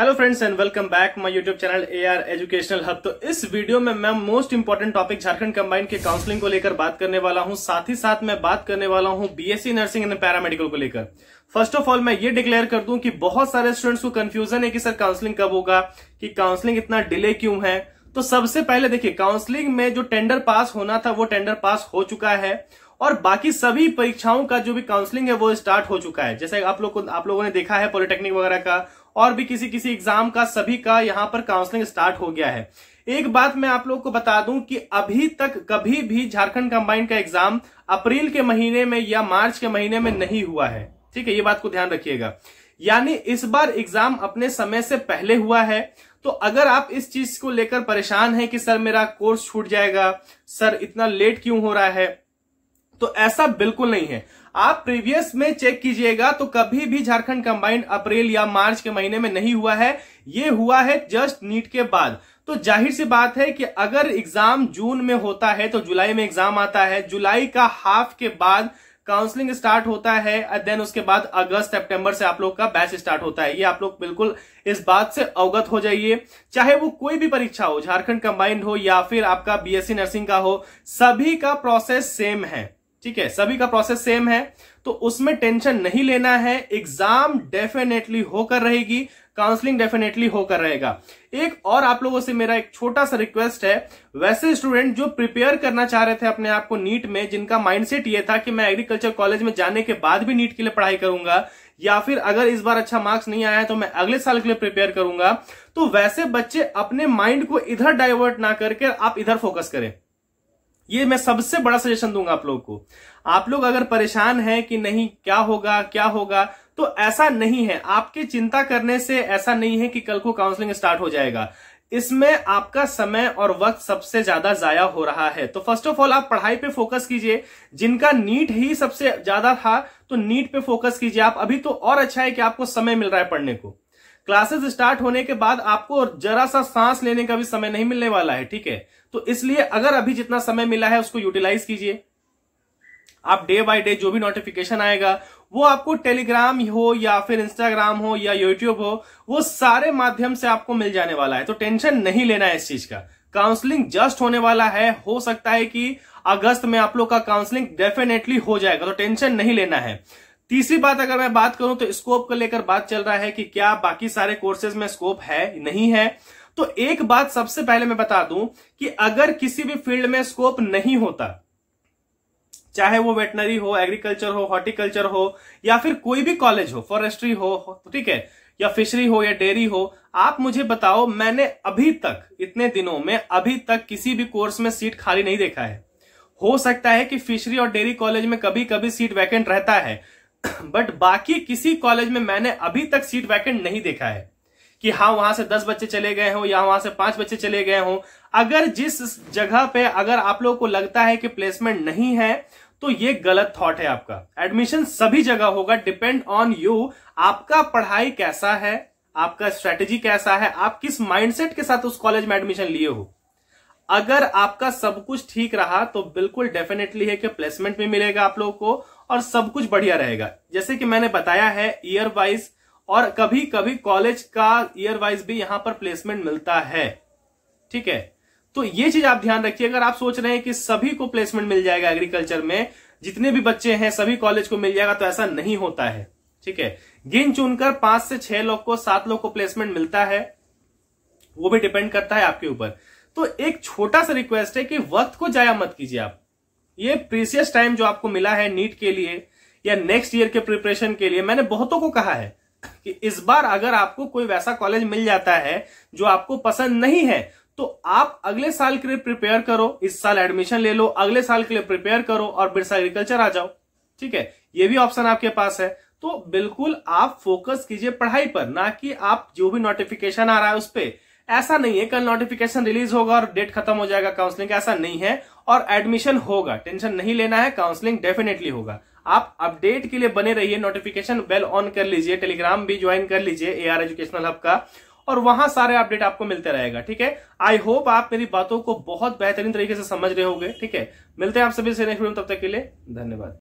hello friends and welcome back my YouTube channel AR educational hub तो इस वीडियो में मैं most important topic Jharkhand combined के काउंसलिंग को लेकर बात करने वाला हूं साथ ही साथ मैं बात करने वाला हूं बीएससी नर्सिंग एंड पैरामेडिकल को लेकर फर्स्ट ऑफ ऑल मैं ये डिक्लेयर कर दूं कि बहुत सारे स्टूडेंट्स को कंफ्यूजन है कि सर काउंसलिंग कब होगा कि काउंसलिंग इतना डिले क्यों है तो सबसे पहले देखिए काउंसलिंग में जो टेंडर पास होना था वो टेंडर पास हो चुका है और बाकी सभी परीक्षाओं का जो भी काउंसलिंग है वो स्टार्ट हो चुका है जैसे आप लोग को आप लोगों ने देखा है पॉलिटेक्निक वगैरह का और भी किसी किसी एग्जाम का सभी का यहाँ पर काउंसलिंग स्टार्ट हो गया है एक बात मैं आप लोग को बता दूं कि अभी तक कभी भी झारखंड कंबाइंड का एग्जाम अप्रैल के महीने में या मार्च के महीने में नहीं हुआ है ठीक है ये बात को ध्यान रखिएगा यानी इस बार एग्जाम अपने समय से पहले हुआ है तो अगर आप इस चीज को लेकर परेशान हैं कि सर मेरा कोर्स छूट जाएगा सर इतना लेट क्यों हो रहा है तो ऐसा बिल्कुल नहीं है आप प्रीवियस में चेक कीजिएगा तो कभी भी झारखंड कंबाइंड अप्रैल या मार्च के महीने में नहीं हुआ है ये हुआ है जस्ट नीट के बाद तो जाहिर सी बात है कि अगर एग्जाम जून में होता है तो जुलाई में एग्जाम आता है जुलाई का हाफ के बाद काउंसलिंग स्टार्ट होता है देन उसके बाद अगस्त सितंबर से आप लोग का बैच स्टार्ट होता है ये आप लोग बिल्कुल इस बात से अवगत हो जाइए चाहे वो कोई भी परीक्षा हो झारखंड कंबाइंड हो या फिर आपका बीएससी नर्सिंग का हो सभी का प्रोसेस सेम है ठीक है सभी का प्रोसेस सेम है तो उसमें टेंशन नहीं लेना है एग्जाम डेफिनेटली होकर रहेगी काउंसलिंग डेफिनेटली होकर रहेगा एक और आप लोगों से मेरा एक छोटा सा रिक्वेस्ट है वैसे स्टूडेंट जो प्रिपेयर करना चाह रहे थे अपने आप को नीट में जिनका माइंडसेट ये था कि मैं एग्रीकल्चर कॉलेज में जाने के बाद भी नीट के लिए पढ़ाई करूंगा या फिर अगर इस बार अच्छा मार्क्स नहीं आया तो मैं अगले साल के लिए प्रिपेयर करूंगा तो वैसे बच्चे अपने माइंड को इधर डाइवर्ट ना करके आप इधर फोकस करें ये मैं सबसे बड़ा सजेशन दूंगा आप लोग को आप लोग अगर परेशान हैं कि नहीं क्या होगा क्या होगा तो ऐसा नहीं है आपकी चिंता करने से ऐसा नहीं है कि कल को काउंसलिंग स्टार्ट हो जाएगा इसमें आपका समय और वक्त सबसे ज्यादा जाया हो रहा है तो फर्स्ट ऑफ ऑल आप पढ़ाई पे फोकस कीजिए जिनका नीट ही सबसे ज्यादा था तो नीट पे फोकस कीजिए आप अभी तो और अच्छा है कि आपको समय मिल रहा है पढ़ने को क्लासेस स्टार्ट होने के बाद आपको जरा सा सांस लेने का भी समय नहीं मिलने वाला है ठीक है तो इसलिए अगर अभी जितना समय मिला है उसको यूटिलाइज कीजिए आप डे बाय डे जो भी नोटिफिकेशन आएगा वो आपको टेलीग्राम हो या फिर इंस्टाग्राम हो या यूट्यूब हो वो सारे माध्यम से आपको मिल जाने वाला है तो टेंशन नहीं लेना है इस चीज का काउंसलिंग जस्ट होने वाला है हो सकता है कि अगस्त में आप लोग का काउंसलिंग डेफिनेटली हो जाएगा तो टेंशन नहीं लेना है तीसरी बात अगर मैं बात करूं तो स्कोप को लेकर बात चल रहा है कि क्या बाकी सारे कोर्सेज में स्कोप है नहीं है तो एक बात सबसे पहले मैं बता दूं कि अगर किसी भी फील्ड में स्कोप नहीं होता चाहे वो वेटनरी हो एग्रीकल्चर हो हॉर्टिकल्चर हो या फिर कोई भी कॉलेज हो फॉरेस्ट्री हो ठीक है या फिशरी हो या डेयरी हो आप मुझे बताओ मैंने अभी तक इतने दिनों में अभी तक किसी भी कोर्स में सीट खाली नहीं देखा है हो सकता है कि फिशरी और डेयरी कॉलेज में कभी कभी सीट वैकेंट रहता है बट बाकी किसी कॉलेज में मैंने अभी तक सीट वैकेंट नहीं देखा है कि हाँ वहां से दस बच्चे चले गए हों या वहां से पांच बच्चे चले गए हों अगर जिस जगह पे अगर आप लोगों को लगता है कि प्लेसमेंट नहीं है तो ये गलत थॉट है आपका एडमिशन सभी जगह होगा डिपेंड ऑन यू आपका पढ़ाई कैसा है आपका स्ट्रेटेजी कैसा है आप किस माइंडसेट के साथ उस कॉलेज में एडमिशन लिए हो अगर आपका सब कुछ ठीक रहा तो बिल्कुल डेफिनेटली है कि प्लेसमेंट भी मिलेगा आप लोगों को और सब कुछ बढ़िया रहेगा जैसे कि मैंने बताया है ईयर वाइज और कभी कभी कॉलेज का ईयर वाइज भी यहां पर प्लेसमेंट मिलता है ठीक है तो ये चीज आप ध्यान रखिए अगर आप सोच रहे हैं कि सभी को प्लेसमेंट मिल जाएगा एग्रीकल्चर में जितने भी बच्चे हैं सभी कॉलेज को मिल जाएगा तो ऐसा नहीं होता है ठीक है गिन चुनकर पांच से छह लोग को सात लोग को प्लेसमेंट मिलता है वो भी डिपेंड करता है आपके ऊपर तो एक छोटा सा रिक्वेस्ट है कि वक्त को जाया मत कीजिए आप ये प्रीसियस टाइम जो आपको मिला है नीट के लिए या नेक्स्ट ईयर के प्रिपरेशन के लिए मैंने बहुतों को कहा है कि इस बार अगर आपको कोई वैसा कॉलेज मिल जाता है जो आपको पसंद नहीं है तो आप अगले साल के लिए प्रिपेयर करो इस साल एडमिशन ले लो अगले साल के लिए प्रिपेयर करो और बिरसा एग्रीकल्चर आ जाओ ठीक है ये भी ऑप्शन आपके पास है तो बिल्कुल आप फोकस कीजिए पढ़ाई पर ना कि आप जो भी नोटिफिकेशन आ रहा है उस पर ऐसा नहीं है कल नोटिफिकेशन रिलीज होगा और डेट खत्म हो जाएगा काउंसलिंग ऐसा नहीं है और एडमिशन होगा टेंशन नहीं लेना है काउंसलिंग डेफिनेटली होगा आप अपडेट के लिए बने रहिए नोटिफिकेशन बेल ऑन कर लीजिए टेलीग्राम भी ज्वाइन कर लीजिए ए आर एजुकेशनल हब का और वहां सारे अपडेट आपको मिलते रहेगा ठीक है आई होप आप मेरी बातों को बहुत बेहतरीन तरीके से समझ रहे होंगे ठीक है मिलते हैं आप सभी से नेक्स्ट वीडियो तब तक के लिए धन्यवाद